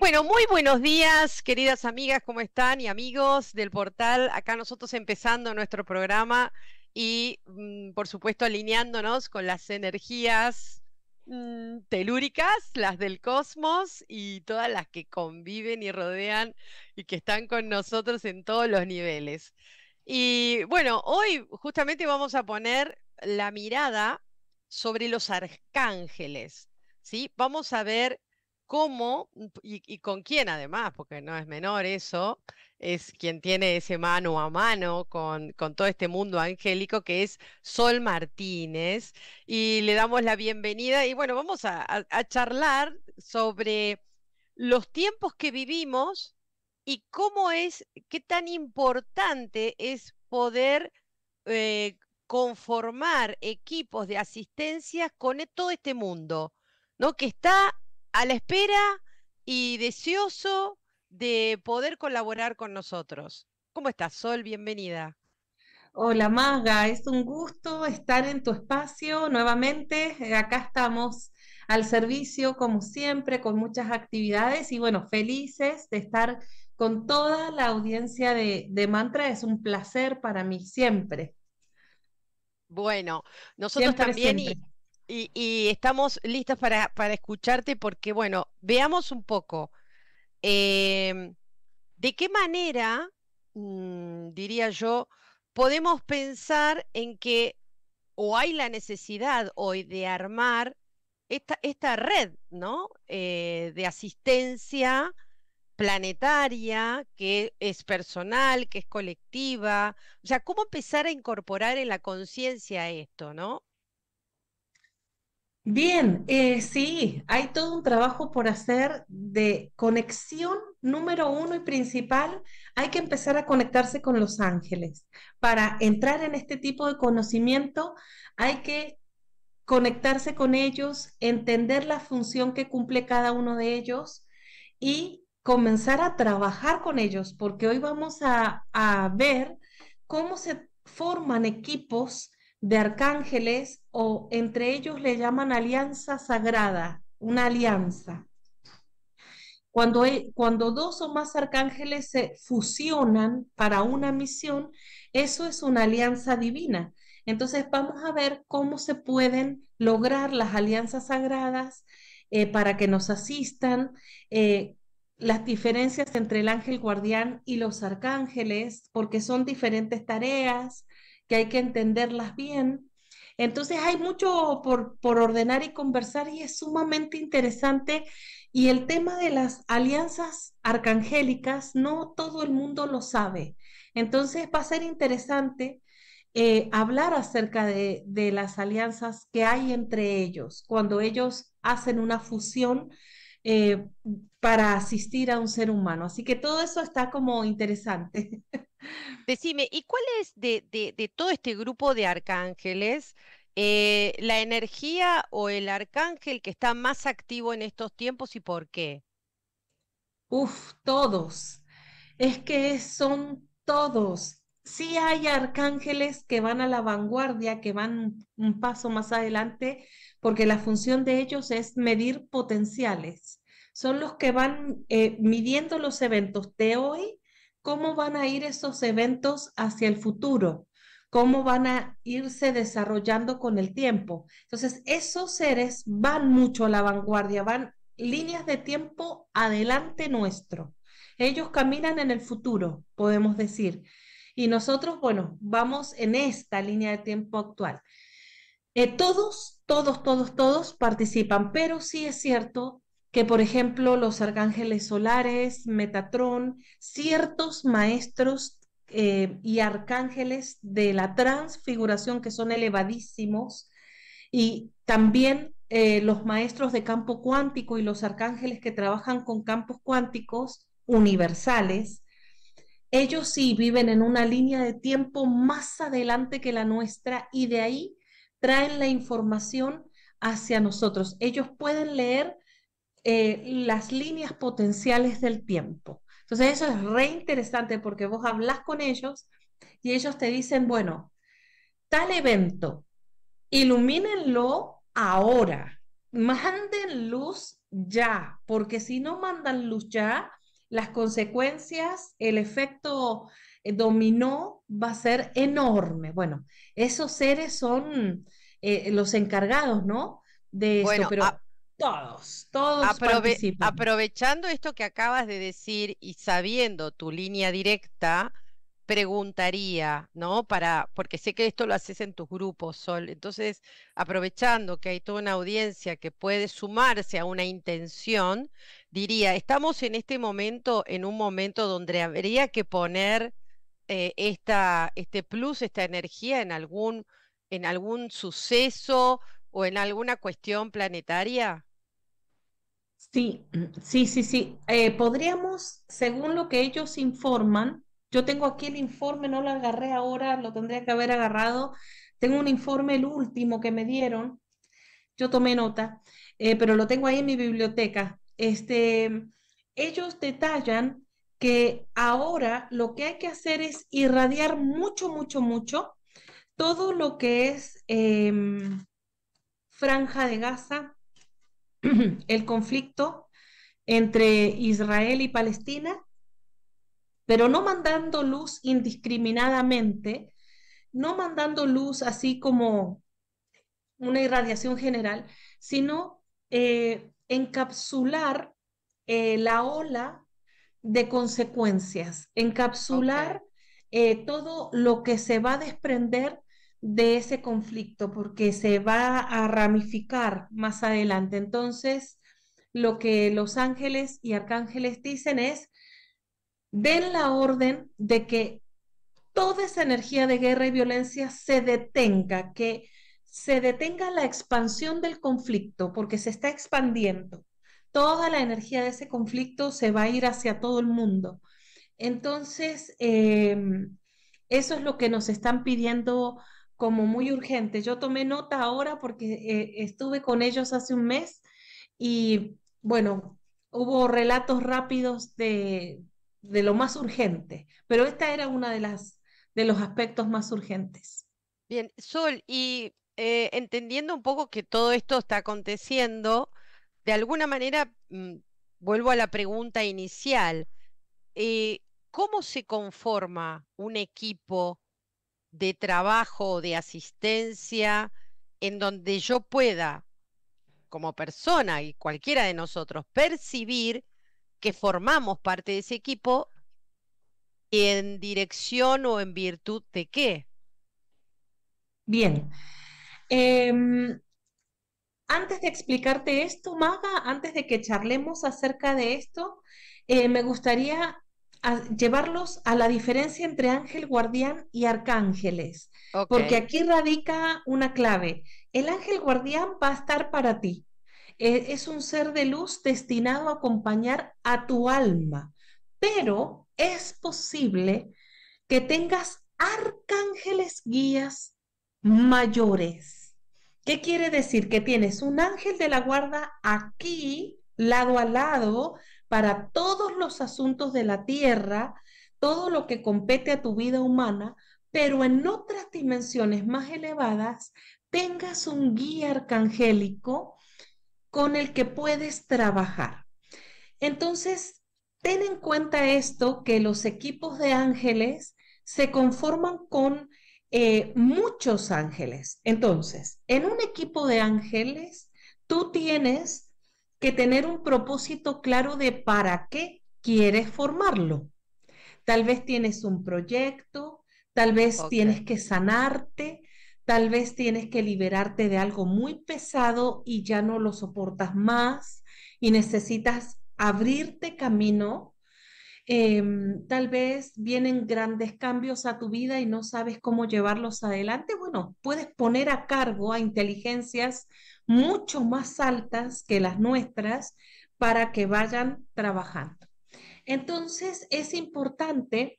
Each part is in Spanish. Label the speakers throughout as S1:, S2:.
S1: Bueno, muy buenos días, queridas amigas, ¿cómo están? Y amigos del portal, acá nosotros empezando nuestro programa y, mm, por supuesto, alineándonos con las energías mm, telúricas, las del cosmos y todas las que conviven y rodean y que están con nosotros en todos los niveles. Y bueno, hoy justamente vamos a poner la mirada sobre los arcángeles, ¿sí? Vamos a ver cómo mm, y, con quién además, porque no es menor eso, es quien tiene ese mano a mano con, con, todo este mundo angélico que es Sol Martínez. Y le damos la bienvenida y bueno, vamos a, charlar sobre los tiempos que vivimos y cómo es, qué tan importante es poder... Eh, conformar equipos de asistencia con e, todo este mundo, ¿no? Que está a la espera y deseoso de poder colaborar con nosotros.
S2: ¿Cómo estás, Sol? Bienvenida. Hola, Maga. Es un gusto estar en tu espacio nuevamente. Eh, acá estamos al servicio, como siempre, con muchas actividades y bueno, felices de estar con toda la audiencia de, de Mantra. Es un placer para mí siempre.
S1: Bueno, nosotros también y, estamos listas para, escucharte porque, bueno, veamos un poco em, de qué manera, mm, diría yo, podemos pensar en que o hay la necesidad hoy de armar esta, esta red, ¿no? Eh, de asistencia planetaria, que es personal, que es colectiva. O sea, ¿cómo empezar a incorporar en la conciencia esto,
S2: ¿no? Bien, eh, sí, hay todo un trabajo por hacer de conexión número uno y principal. Hay que empezar a conectarse con los ángeles. Para entrar en este tipo de conocimiento hay que conectarse con ellos, entender la función que cumple cada uno de ellos y comenzar a trabajar con ellos, porque hoy vamos a ver cómo se forman equipos de arcángeles o entre ellos le llaman alianza sagrada, una alianza. Cuando, e, cuando dos o más arcángeles se fusionan para una misión, eso es una alianza divina. Entonces vamos a ver cómo se pueden lograr las alianzas sagradas eh, para que nos asistan, eh, las diferencias entre el ángel guardián y los arcángeles, porque son diferentes tareas, que hay que entenderlas bien. Entonces hay mucho por, por ordenar y conversar y es sumamente interesante. Y el tema de las alianzas arcangélicas, no todo el mundo lo sabe. Entonces va a ser interesante eh, hablar acerca de, de, las alianzas que hay entre ellos, cuando ellos hacen una fusión eh, para asistir a un ser humano. Así que todo eso está como interesante. Decime, ¿y cuál es de, de, todo este grupo de arcángeles?
S1: Eh, la energía o el arcángel que está más activo en estos tiempos
S2: y por qué? Uf, todos. Es que son todos sí hay arcángeles que van a la vanguardia, que van un paso más adelante, porque la función de ellos es medir potenciales. Son los que van eh, midiendo los eventos de hoy, cómo van a ir esos eventos hacia el futuro, cómo van a irse desarrollando con el tiempo. Entonces, esos seres van mucho a la vanguardia, van líneas de tiempo adelante nuestro. Ellos caminan en el futuro, podemos decir. Y nosotros, bueno, vamos en esta línea de tiempo actual. Eh, todos, todos, todos, todos participan, pero sí es cierto que, por ejemplo, los arcángeles solares, Metatrón, ciertos maestros eh, y arcángeles de la transfiguración que son elevadísimos y también eh, los maestros de campo cuántico y los arcángeles que trabajan con campos cuánticos universales ellos sí viven en una línea de tiempo más adelante que la nuestra y de ahí traen la información hacia nosotros. Ellos pueden leer eh, las líneas potenciales del tiempo. Entonces eso es re interesante porque vos hablas con ellos y ellos te dicen, bueno, tal evento, ilumínenlo ahora, manden luz ya, porque si no mandan luz ya, las consecuencias, el efecto eh, dominó va a ser enorme. Bueno, esos seres son eh, los encargados, ¿no? De esto, pero todos, todos participan.
S1: Aprovechando esto que acabas de decir y sabiendo tu línea directa, preguntaría, ¿no? Para, porque sé que esto lo haces en tus grupos, Sol. Entonces, aprovechando que hay toda una audiencia que puede sumarse a una intención, diría, estamos en este momento, en un momento donde habría que poner eh, esta, este plus, esta energía en algún, en algún suceso o en alguna cuestión planetaria?
S2: Sí, sí, sí, sí. Eh, podríamos, según lo que ellos informan, yo tengo aquí el informe, no lo agarré ahora, lo tendría que haber agarrado. Tengo un informe, el último que me dieron, yo tomé nota, eh, pero lo tengo ahí en mi biblioteca este, ellos detallan que ahora lo que hay que hacer es irradiar mucho, mucho, mucho todo lo que es em, franja de Gaza, el conflicto entre Israel y Palestina, pero no mandando luz indiscriminadamente, no mandando luz así como una irradiación general, sino eh, encapsular eh, la ola de consecuencias, encapsular eh, todo lo que se va a desprender de ese conflicto, porque se va a ramificar más adelante. Entonces, lo que los ángeles y arcángeles dicen es, den la orden de que toda esa energía de guerra y violencia se detenga, que se detenga la expansión del conflicto, porque se está expandiendo. Toda la energía de ese conflicto se va a ir hacia todo el mundo. Entonces, em, eso es lo que nos están pidiendo como muy urgente. Yo tomé nota ahora porque eh, estuve con ellos hace un mes y bueno, hubo relatos rápidos de, lo más urgente, pero esta era una de las de los aspectos más urgentes. Bien, Sol, y
S1: eh, entendiendo un poco que todo esto está aconteciendo, de alguna manera, mm, vuelvo a la pregunta inicial, eh, ¿cómo se conforma un equipo de trabajo, de asistencia, en donde yo pueda, como persona y cualquiera de nosotros, percibir que formamos parte de ese equipo en
S2: dirección o en virtud de qué? Bien, Em, antes de explicarte esto, Maga, antes de que charlemos acerca de esto, eh, me gustaría ah, llevarlos a la diferencia entre ángel guardián y arcángeles, porque aquí radica una clave. El ángel guardián va a estar para ti. E, es un ser de luz destinado a acompañar a tu alma, pero es posible que tengas arcángeles guías mayores. ¿Qué quiere decir? Que tienes un ángel de la guarda aquí, lado a lado, para todos los asuntos de la tierra, todo lo que compete a tu vida humana, pero en otras dimensiones más elevadas, tengas un guía arcangélico con el que puedes trabajar. Entonces, ten en cuenta esto, que los equipos de ángeles se conforman con eh, muchos ángeles. Entonces, en un equipo de ángeles, tú tienes que tener un propósito claro de para qué quieres formarlo. Tal vez tienes un proyecto, tal vez tienes que sanarte, tal vez tienes que liberarte de algo muy pesado y ya no lo soportas más y necesitas abrirte camino Em, tal vez vienen grandes cambios a tu vida y no sabes cómo llevarlos adelante. Bueno, puedes poner a cargo a inteligencias mucho más altas que las nuestras para que vayan trabajando. Entonces, es importante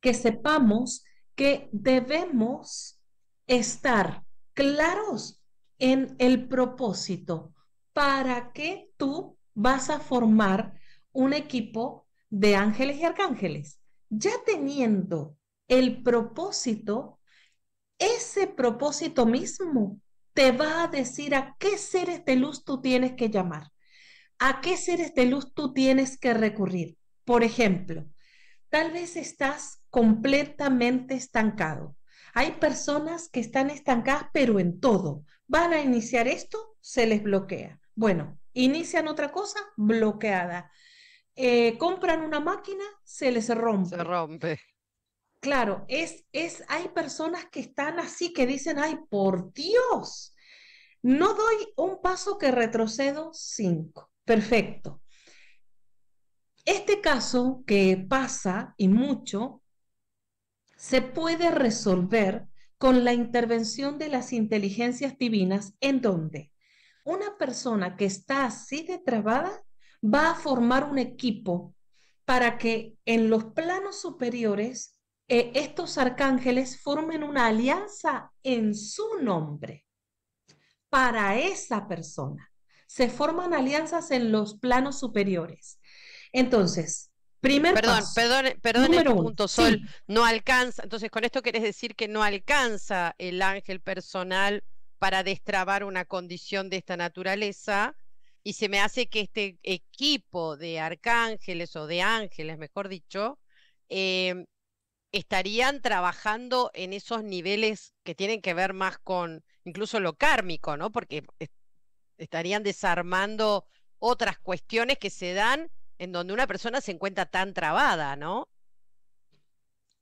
S2: que sepamos que debemos estar claros en el propósito para que tú vas a formar un equipo de ángeles y arcángeles. Ya teniendo el propósito, ese propósito mismo te va a decir a qué seres de luz tú tienes que llamar, a qué seres de luz tú tienes que recurrir. Por ejemplo, tal vez estás completamente estancado. Hay personas que están estancadas, pero en todo. Van a iniciar esto, se les bloquea. Bueno, inician otra cosa, bloqueada. Eh, compran una máquina, se les rompe. Se rompe. Claro, es, es, hay personas que están así, que dicen, ay, por Dios, no doy un paso que retrocedo cinco. Perfecto. Este caso que pasa y mucho, se puede resolver con la intervención de las inteligencias divinas en donde una persona que está así de trabada va a formar un equipo para que en los planos superiores eh, estos arcángeles formen una alianza en su nombre para esa persona. Se forman alianzas en los planos superiores. Entonces, primero perdón, perdón Perdón, perdón, punto,
S1: Sol. No alcanza. Entonces, con esto quieres decir que no alcanza el ángel personal para destrabar una condición de esta naturaleza, y se me hace que este equipo de arcángeles o de ángeles, mejor dicho, em, estarían trabajando en esos niveles que tienen que ver más con incluso lo kármico, ¿no? Porque estarían desarmando otras cuestiones que se dan en donde una persona se encuentra tan trabada, ¿no?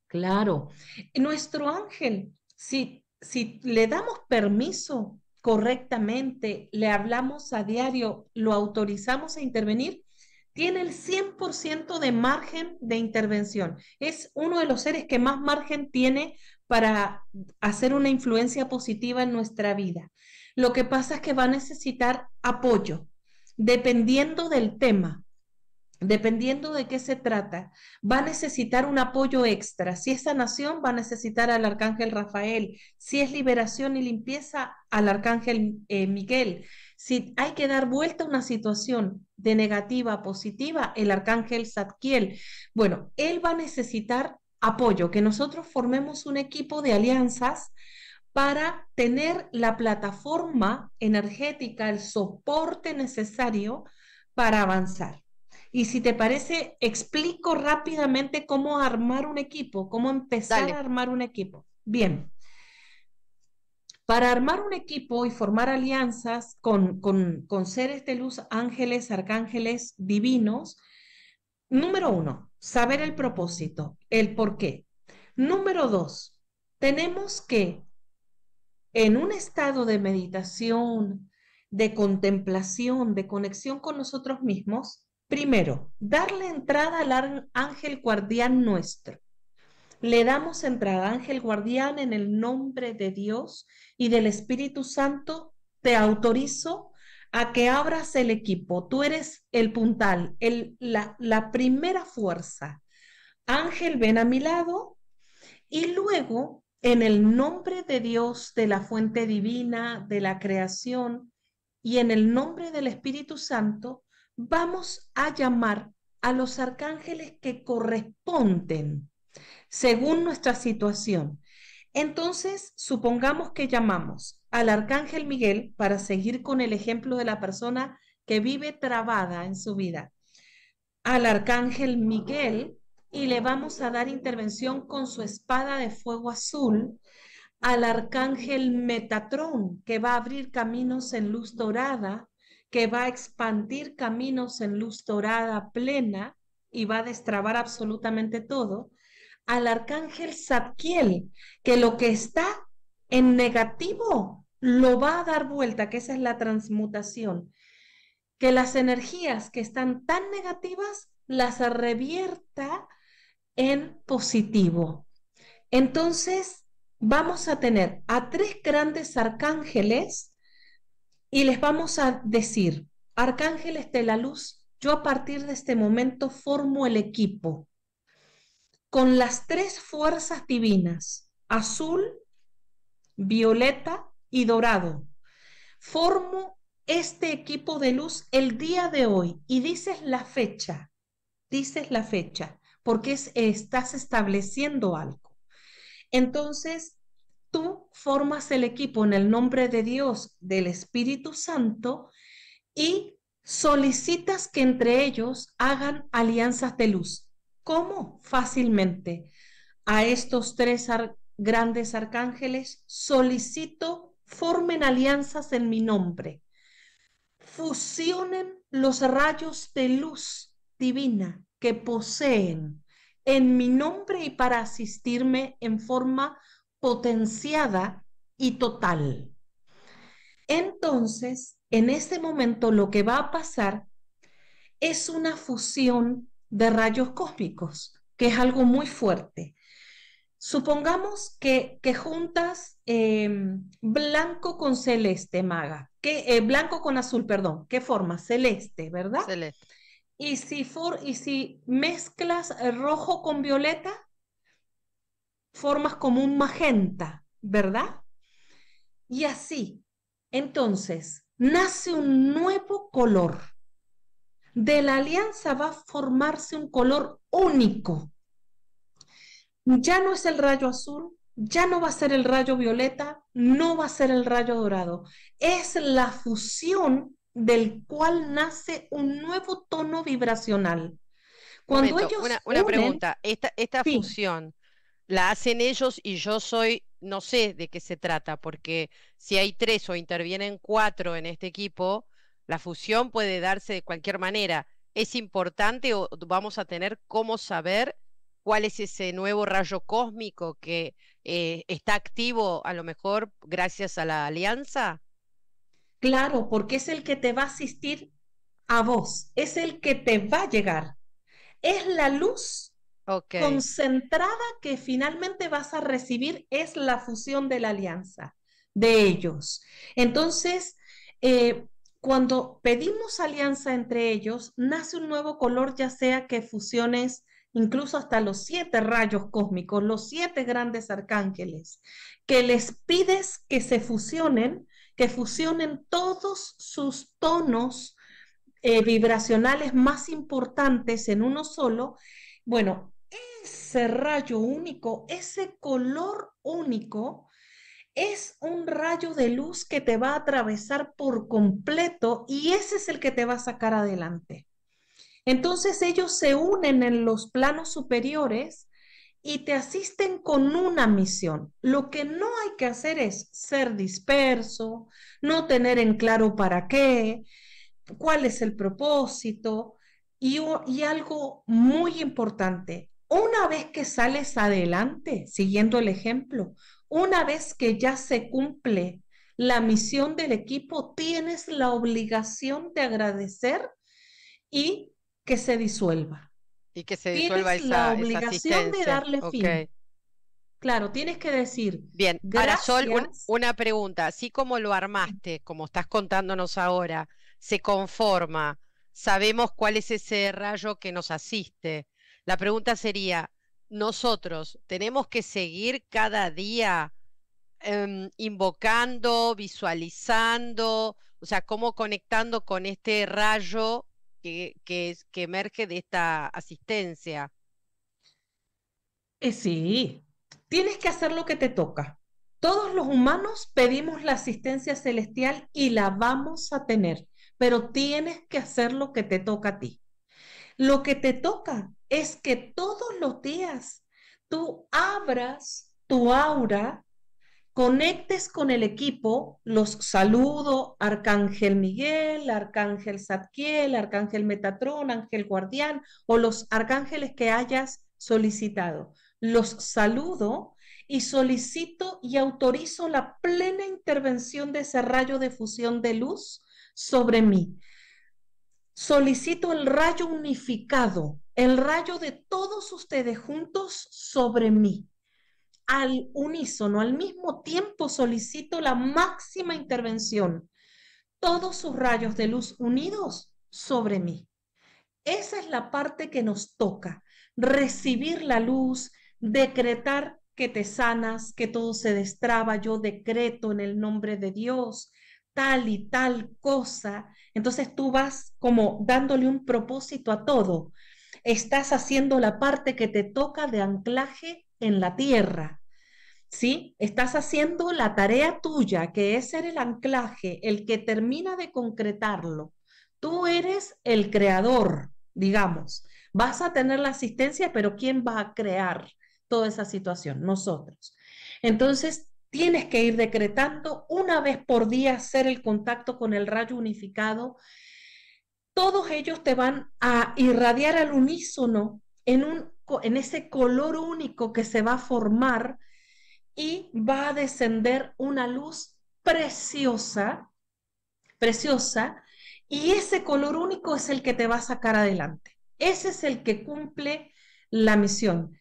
S2: Claro. Nuestro ángel, si, si le damos permiso, correctamente, le hablamos a diario, lo autorizamos a intervenir, tiene el 100% de margen de intervención. Es uno de los seres que más margen tiene para hacer una influencia positiva en nuestra vida. Lo que pasa es que va a necesitar apoyo, dependiendo del tema dependiendo de qué se trata, va a necesitar un apoyo extra. Si es sanación, va a necesitar al arcángel Rafael. Si es liberación y limpieza, al arcángel eh, Miguel. Si hay que dar vuelta a una situación de negativa a positiva, el arcángel Zadkiel. Bueno, él va a necesitar apoyo, que nosotros formemos un equipo de alianzas para tener la plataforma energética, el soporte necesario para avanzar. Y si te parece, explico rápidamente cómo armar un equipo, cómo empezar a armar un equipo. Bien. Para armar un equipo y formar alianzas con, con, con seres de luz, ángeles, arcángeles, divinos, número uno, saber el propósito, el por qué. Número dos, tenemos que, en un estado de meditación, de contemplación, de conexión con nosotros mismos, Primero, darle entrada al ángel guardián nuestro. Le damos entrada, ángel guardián, en el nombre de Dios y del Espíritu Santo. Te autorizo a que abras el equipo. Tú eres el puntal, el, la, la primera fuerza. Ángel, ven a mi lado. Y luego, en el nombre de Dios, de la fuente divina, de la creación, y en el nombre del Espíritu Santo, vamos a llamar a los arcángeles que corresponden según nuestra situación. Entonces, supongamos que llamamos al arcángel Miguel para seguir con el ejemplo de la persona que vive trabada en su vida. Al arcángel Miguel y le vamos a dar intervención con su espada de fuego azul al arcángel Metatrón, que va a abrir caminos en luz dorada que va a expandir caminos en luz dorada plena y va a destrabar absolutamente todo, al arcángel Zadkiel, que lo que está en negativo lo va a dar vuelta, que esa es la transmutación, que las energías que están tan negativas las revierta en positivo. Entonces, vamos a tener a tres grandes arcángeles y les vamos a decir, arcángeles de la luz, yo a partir de este momento formo el equipo con las tres fuerzas divinas, azul, violeta y dorado. Formo este equipo de luz el día de hoy y dices la fecha, dices la fecha, porque estás estableciendo algo. Entonces, tú formas el equipo en el nombre de Dios, del Espíritu Santo, y solicitas que entre ellos hagan alianzas de luz. ¿Cómo? Fácilmente. A estos tres grandes arcángeles solicito formen alianzas en mi nombre. Fusionen los rayos de luz divina que poseen en mi nombre y para asistirme en forma potenciada y total. Entonces, en ese momento lo que va a pasar es una fusión de rayos cósmicos, que es algo muy fuerte. Supongamos que, que juntas em, blanco con celeste, maga, que, eh, blanco con azul, perdón, ¿qué forma? Celeste, ¿verdad? Celeste. Y si, for, y si mezclas rojo con violeta, formas como un magenta, ¿verdad? Y así, entonces, nace un nuevo color. De la alianza va a formarse un color único. Ya no es el rayo azul, ya no va a ser el rayo violeta, no va a ser el rayo dorado. Es la fusión del cual nace un nuevo tono vibracional. Cuando una, pregunta, esta, esta fusión,
S1: la hacen ellos y yo soy, no sé de qué se trata, porque si hay tres o intervienen cuatro en este equipo, la fusión puede darse de cualquier manera. ¿Es importante o vamos a tener cómo saber cuál es ese nuevo rayo cósmico que eh, está activo a lo mejor gracias a la
S2: alianza? Claro, porque es el que te va a asistir a vos, es el que te va a llegar. Es la luz concentrada que finalmente vas a recibir es la fusión de la alianza de ellos. Entonces, eh, cuando pedimos alianza entre ellos, nace un nuevo color, ya sea que fusiones incluso hasta los siete rayos cósmicos, los siete grandes arcángeles, que les pides que se fusionen, que fusionen todos sus tonos eh, vibracionales más importantes en uno solo. Bueno, ese rayo único, ese color único, es un rayo de luz que te va a atravesar por completo y ese es el que te va a sacar adelante. Entonces ellos se unen en los planos superiores y te asisten con una misión. Lo que no hay que hacer es ser disperso, no tener en claro para qué, cuál es el propósito y, y algo muy importante, una vez que sales adelante, siguiendo el ejemplo, una vez que ya se cumple la misión del equipo, tienes la obligación de agradecer y que se disuelva. Y que se disuelva tienes esa, la obligación de darle fin.
S1: Claro, tienes que decir. Bien, Sol, una pregunta. Así como lo armaste, como estás contándonos ahora, se conforma, sabemos cuál es ese rayo que nos asiste, la pregunta sería, ¿nosotros tenemos que seguir cada día em, invocando, visualizando, o sea, cómo conectando con este rayo que, que emerge de esta asistencia?
S2: Eh, sí, tienes que hacer lo que te toca. Todos los humanos pedimos la asistencia celestial y la vamos a tener, pero tienes que hacer lo que te toca a ti. Lo que te toca es que todos los días tú abras tu aura, conectes con el equipo, los saludo, Arcángel Miguel, Arcángel Zadkiel, Arcángel Metatrón, Ángel Guardián o los arcángeles que hayas solicitado. Los saludo y solicito y autorizo la plena intervención de ese rayo de fusión de luz sobre mí solicito el rayo unificado, el rayo de todos ustedes juntos sobre mí. Al unísono, al mismo tiempo solicito la máxima intervención, todos sus rayos de luz unidos sobre mí. Esa es la parte que nos toca, recibir la luz, decretar que te sanas, que todo se destraba, yo decreto en el nombre de Dios tal y tal cosa, entonces tú vas como dándole un propósito a todo. Estás haciendo la parte que te toca de anclaje en la tierra. ¿Sí? Estás haciendo la tarea tuya, que es ser el anclaje, el que termina de concretarlo. Tú eres el creador, digamos. Vas a tener la asistencia, pero ¿quién va a crear toda esa situación? Nosotros. Entonces, tienes que ir decretando una vez por día hacer el contacto con el rayo unificado. Todos ellos te van a irradiar al unísono en, un, en ese color único que se va a formar y va a descender una luz preciosa, preciosa, y ese color único es el que te va a sacar adelante. Ese es el que cumple la misión.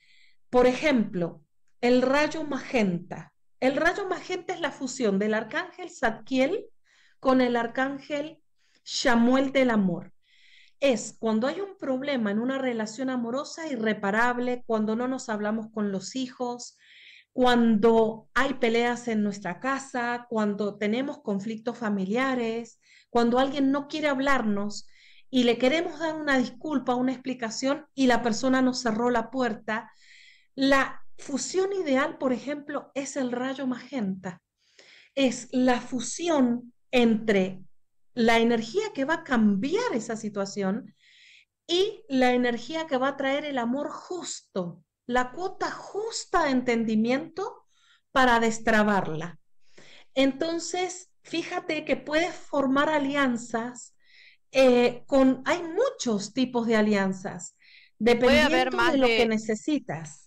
S2: Por ejemplo, el rayo magenta el rayo magenta es la fusión del arcángel Zadkiel con el arcángel Shamuel del amor. Es cuando hay un problema en una relación amorosa irreparable, cuando no nos hablamos con los hijos, cuando hay peleas en nuestra casa, cuando tenemos conflictos familiares, cuando alguien no quiere hablarnos y le queremos dar una disculpa, una explicación y la persona nos cerró la puerta, la Fusión ideal, por ejemplo, es el rayo magenta. Es la fusión entre la energía que va a cambiar esa situación y la energía que va a traer el amor justo, la cuota justa de entendimiento para destrabarla. Entonces, fíjate que puedes formar alianzas eh, con, hay muchos tipos de alianzas, dependiendo de lo que necesitas.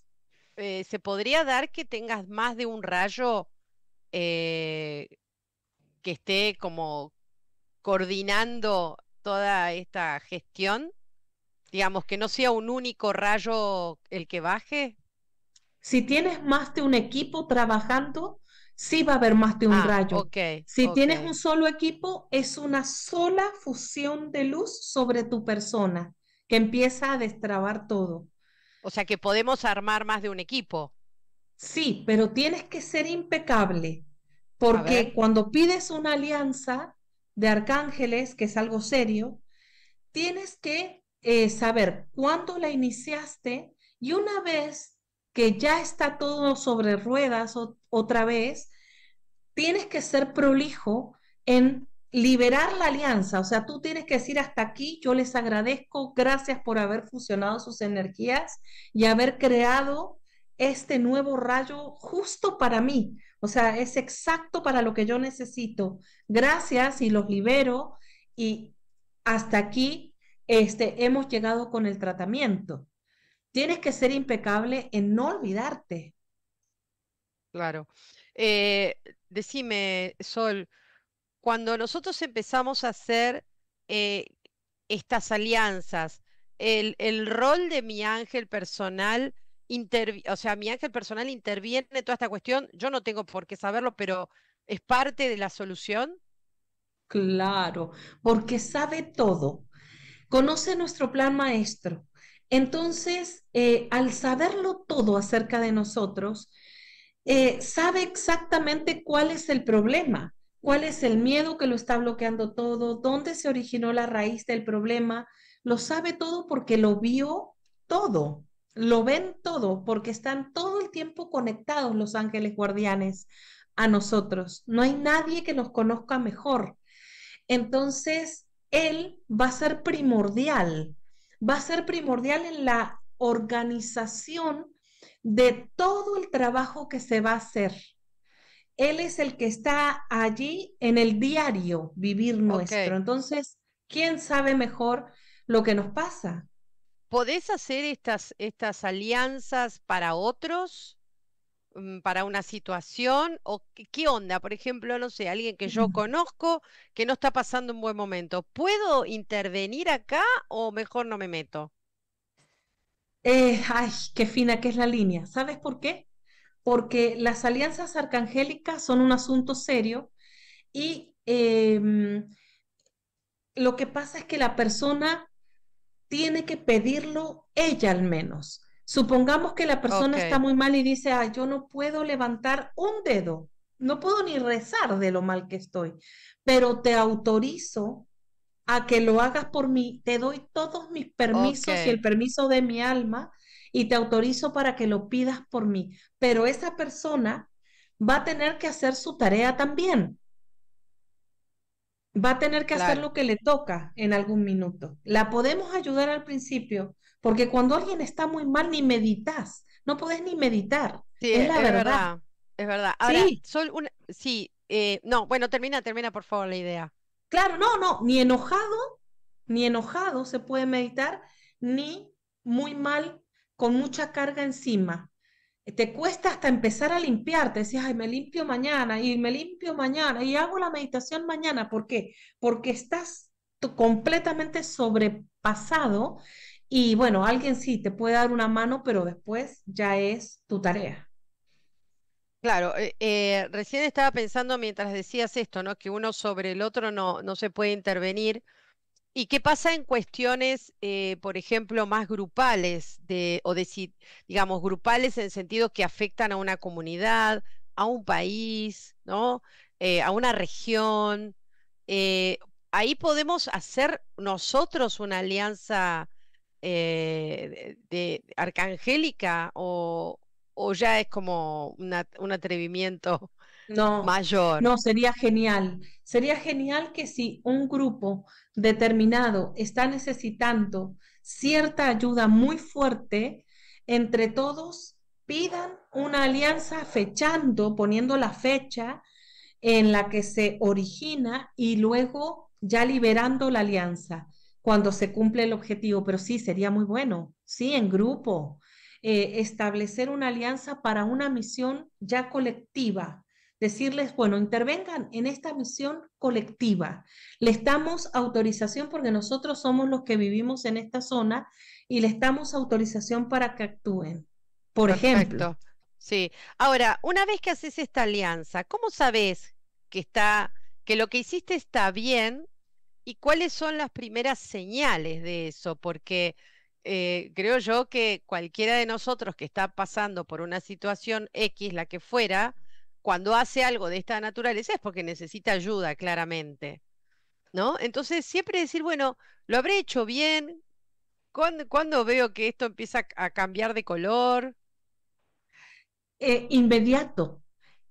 S1: Eh, ¿se podría dar que tengas más de un rayo eh, que esté como coordinando toda esta gestión? Digamos, que no sea un único rayo el que baje.
S2: Si tienes más de un equipo trabajando, sí va a haber más de un ah, rayo. si tienes un solo equipo, es una sola fusión de luz sobre tu persona que empieza a destrabar todo. O sea que podemos armar más de un equipo. Sí, pero tienes que ser impecable, porque cuando pides una alianza de arcángeles, que es algo serio, tienes que eh, saber cuándo la iniciaste y una vez que ya está todo sobre ruedas otra vez, tienes que ser prolijo en liberar la alianza, o sea, tú tienes que decir hasta aquí, yo les agradezco, gracias por haber fusionado sus energías y haber creado este nuevo rayo justo para mí, o sea, es exacto para lo que yo necesito. Gracias y los libero y hasta aquí este, hemos llegado con el tratamiento. Tienes que ser impecable en no olvidarte. Claro. Eh, decime, Sol,
S1: cuando nosotros empezamos a hacer eh, estas alianzas, el, rol de mi ángel personal, o sea, mi ángel personal interviene en toda esta cuestión, yo no tengo por qué saberlo, pero es parte de la
S2: solución. Claro, porque sabe todo, conoce nuestro plan maestro. Entonces, eh, al saberlo todo acerca de nosotros, eh, sabe exactamente cuál es el problema cuál es el miedo que lo está bloqueando todo, dónde se originó la raíz del problema. Lo sabe todo porque lo vio todo, lo ven todo, porque están todo el tiempo conectados los ángeles guardianes a nosotros. No hay nadie que nos conozca mejor. Entonces, él va a ser primordial, va a ser primordial en la organización de todo el trabajo que se va a hacer. Él es el que está allí en el diario vivir nuestro. Entonces, ¿quién sabe mejor lo que nos pasa?
S1: ¿Podés hacer estas, estas alianzas para otros? Mm, para una situación o qué onda, por ejemplo, no sé, alguien que yo conozco que no está pasando un buen momento, ¿puedo intervenir acá o
S2: mejor no me meto? Eh, ay, qué fina que es la línea. ¿Sabes por qué? porque las alianzas arcangélicas son un asunto serio y em, lo que pasa es que la persona tiene que pedirlo ella al menos. Supongamos que la persona está muy mal y dice, ah, yo no puedo levantar un dedo, no puedo ni rezar de lo mal que estoy, pero te autorizo a que lo hagas por mí, te doy todos mis permisos y el permiso de mi alma y te autorizo para que lo pidas por mí. Pero esa persona va a tener que hacer su tarea también. Va a tener que hacer lo que le toca en algún minuto. La podemos ayudar al principio, porque cuando alguien está muy mal, ni meditas, no podés ni meditar. Sí, es la verdad.
S1: Es verdad. sí. Eh, no, bueno, termina,
S2: termina por favor la idea. Claro, no, no, ni enojado, ni enojado se puede meditar, ni muy mal con mucha carga encima. Te cuesta hasta empezar a limpiarte, decías, ay, me limpio mañana y me limpio mañana y hago la meditación mañana. ¿Por qué? Porque estás completamente sobrepasado y bueno, alguien sí te puede dar una mano, pero después ya es tu tarea.
S1: Claro, eh, eh, recién estaba pensando mientras decías esto, ¿no? Que uno sobre el otro no, no se puede intervenir ¿Y qué pasa en cuestiones, eh, por ejemplo, más grupales o de, digamos, grupales en sentido que afectan a una comunidad, a un país, ¿no? Eh, a una región. Eh, ahí podemos hacer nosotros una alianza arcangélica o,
S2: ya es como un atrevimiento no, mayor. No, sería genial. Sería genial que si un grupo determinado está necesitando cierta ayuda muy fuerte, entre todos pidan una alianza fechando, poniendo la fecha en la que se origina y luego ya liberando la alianza cuando se cumple el objetivo. Pero sí, sería muy bueno, sí, en grupo, eh, establecer una alianza para una misión ya colectiva decirles, bueno, intervengan en esta misión colectiva. Les damos autorización porque nosotros somos los que vivimos en esta zona y les damos autorización para que actúen.
S1: Por ejemplo. Sí. Ahora, una vez que haces esta alianza, ¿cómo sabes que está que lo que hiciste está bien y cuáles son las primeras señales de eso? Porque eh, creo yo que cualquiera de nosotros que está pasando por una situación X, la que fuera, cuando hace algo de esta naturaleza es porque necesita ayuda, claramente. ¿No? Entonces, siempre decir, bueno, lo habré hecho bien. ¿Cuándo, veo que esto empieza a cambiar de color?
S2: Eh, inmediato.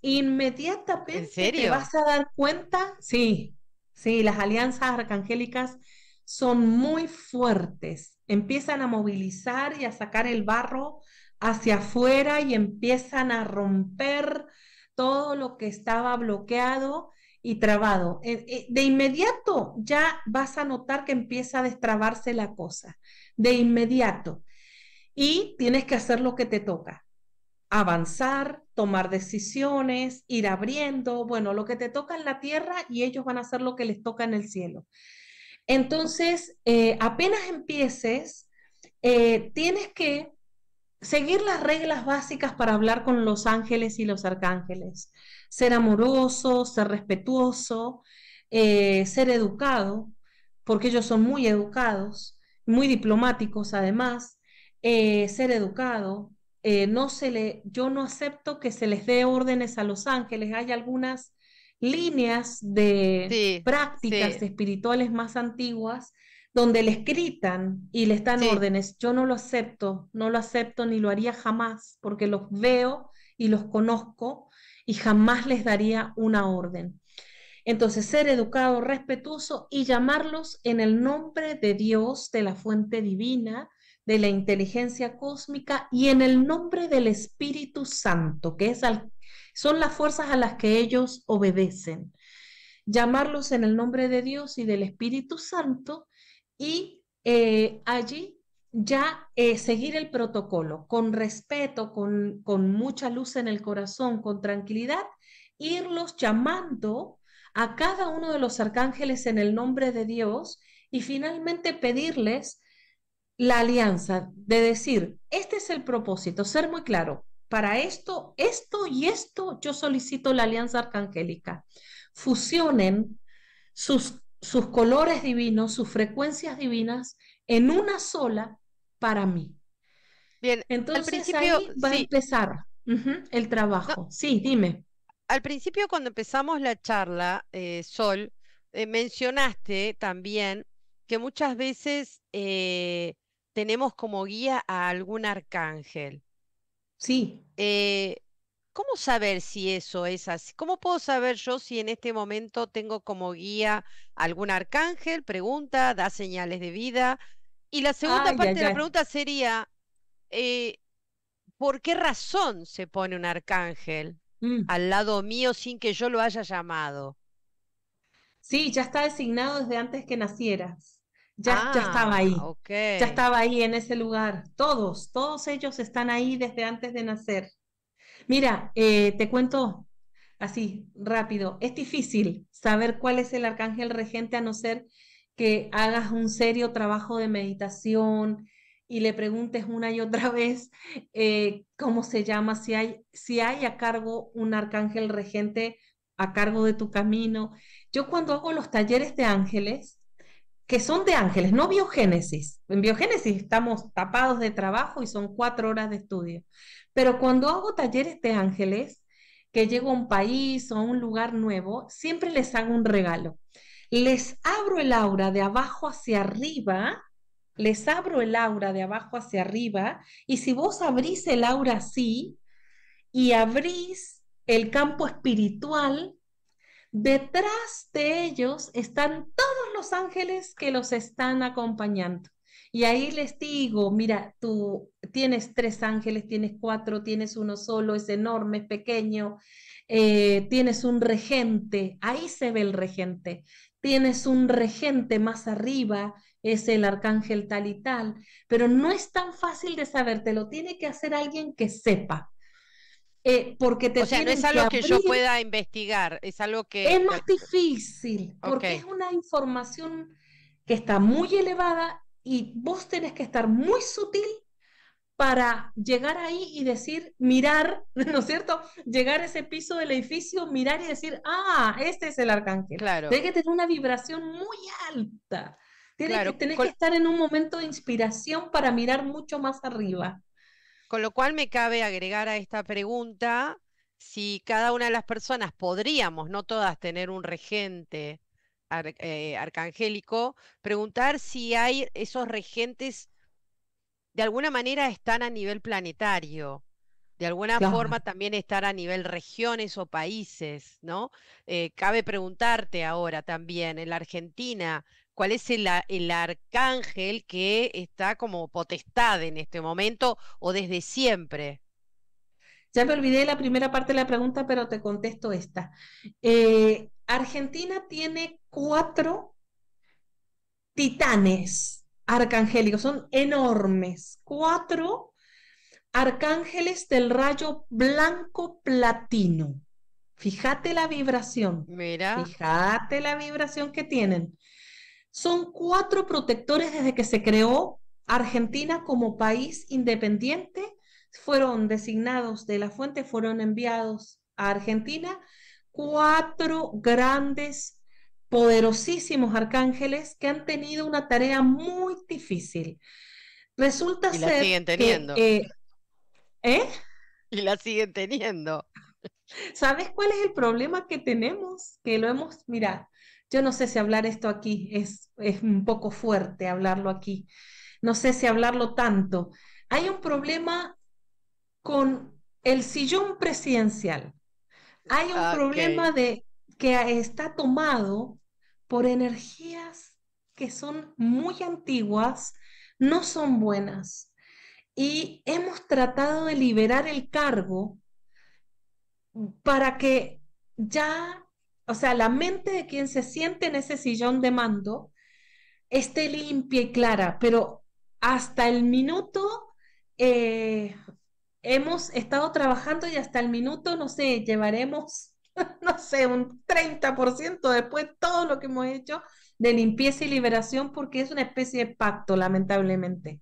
S2: Inmediatamente ¿En te vas a dar cuenta, sí, sí, las alianzas arcangélicas son muy fuertes. Empiezan a movilizar y a sacar el barro hacia afuera y empiezan a romper todo lo que estaba bloqueado y trabado. Eh, de inmediato ya vas a notar que empieza a destrabarse la cosa, de inmediato. Y tienes que hacer lo que te toca, avanzar, tomar decisiones, ir abriendo, bueno, lo que te toca en la tierra y ellos van a hacer lo que les toca en el cielo. Entonces, eh, apenas empieces, eh, tienes que seguir las reglas básicas para hablar con los ángeles y los arcángeles. Ser amoroso, ser respetuoso, eh, ser educado, porque ellos son muy educados, muy diplomáticos además. Eh, ser educado, eh, no le, yo no acepto que se les dé órdenes a los ángeles. Hay algunas líneas de prácticas espirituales más antiguas donde les gritan y les dan órdenes. Yo no lo acepto, no lo acepto ni lo haría jamás, porque los veo y los conozco y jamás les daría una orden. Entonces, ser educado, respetuoso y llamarlos en el nombre de Dios, de la fuente divina, de la inteligencia cósmica y en el nombre del Espíritu Santo, que es son las fuerzas a las que ellos obedecen. Llamarlos en el nombre de Dios y del Espíritu Santo y eh, allí ya eh, seguir el protocolo con respeto, con, con mucha luz en el corazón, con tranquilidad, irlos llamando a cada uno de los arcángeles en el nombre de Dios y finalmente pedirles la alianza de decir, este es el propósito, ser muy claro, para esto, esto y esto yo solicito la alianza arcangélica. Fusionen sus sus colores divinos, sus frecuencias divinas en una sola para mí. Bien, entonces al principio, va a empezar el trabajo. sí, dime.
S1: Al principio, cuando empezamos la charla, eh, Sol, eh, mencionaste también que muchas veces eh, tenemos como guía a algún arcángel. Sí. ¿cómo saber si eso es así? ¿Cómo puedo saber yo si en este momento tengo como guía algún arcángel? Pregunta, da señales de vida. Y la segunda parte de la pregunta sería, eh, ¿por qué razón se pone un arcángel mm. al lado mío sin que yo lo haya llamado?
S2: Sí, ya está designado desde antes que nacieras.
S1: Ya, ya estaba ah, ahí. Ya
S2: estaba ahí en ese lugar. Todos, todos ellos están ahí desde antes de nacer. Mira, eh, te cuento así rápido. Es difícil saber cuál es el arcángel regente a no ser que hagas un serio trabajo de meditación y le preguntes una y otra vez eh, cómo se llama, si hay, si hay a cargo un arcángel regente a cargo de tu camino. Yo cuando hago los talleres de ángeles, que son de ángeles, no biogénesis. En biogénesis estamos tapados de trabajo y son cuatro horas de estudio. Pero cuando hago talleres de ángeles, que llego a un país o a un lugar nuevo, siempre les hago un regalo. Les abro el aura de abajo hacia arriba, les abro el aura de abajo hacia arriba, y si vos abrís el aura así y abrís el campo espiritual, detrás de ellos están todos los ángeles que los están acompañando. Y ahí les digo, mira, tú tienes tres ángeles, tienes cuatro, tienes uno solo, es enorme, es pequeño, eh, tienes un regente, ahí se ve el regente, tienes un regente más arriba, es el arcángel tal y tal, pero no es tan fácil de saber, te lo tiene que hacer alguien que sepa. Eh, porque te o sea, no es algo que, yo pueda
S1: investigar, es algo que... Es más
S2: difícil, porque es una información que está muy elevada y vos tenés que estar muy sutil para llegar ahí y decir, mirar, ¿no es cierto? Llegar a ese piso del edificio, mirar y decir, ah, este es el arcángel. Claro. Tienes que tener una vibración muy alta.
S1: Tienes, que, tenés que
S2: estar en un momento de inspiración para mirar mucho más arriba. Con lo cual me cabe agregar a esta
S1: pregunta si cada una de las personas podríamos, no todas, tener un regente eh, arcangélico, preguntar si hay esos regentes, de alguna manera están a nivel planetario, de alguna forma también estar a nivel regiones o países, ¿no? Eh, cabe preguntarte ahora también, en la Argentina, ¿cuál es el, el, arcángel que está como potestad en este momento o desde siempre? Ya
S2: me olvidé la primera parte de la pregunta, pero te contesto esta. Eh, Argentina tiene cuatro titanes arcangélicos, son enormes, cuatro arcángeles del rayo blanco platino. Fíjate la vibración. Mira. Fíjate la vibración que tienen. Son cuatro protectores desde que se creó Argentina como país independiente. Fueron designados de la fuente, fueron enviados a Argentina cuatro grandes poderosísimos arcángeles que han tenido una tarea muy difícil. Resulta y la ser teniendo. eh, ¿eh? Y la siguen teniendo. ¿Sabes cuál es el problema que tenemos? Que lo hemos, mira, yo no sé si hablar esto aquí es, es un poco fuerte hablarlo aquí. No sé si hablarlo tanto. Hay un problema con el sillón presidencial. Hay un problema de que está tomado por energías que son muy antiguas, no son buenas. Y hemos tratado de liberar el cargo para que ya, o sea, la mente de quien se siente en ese sillón de mando esté limpia y clara, pero hasta el minuto eh, hemos estado trabajando y hasta el minuto, no sé, llevaremos no sé, un 30% después de todo lo que hemos hecho de limpieza y liberación, porque es una especie de pacto, lamentablemente.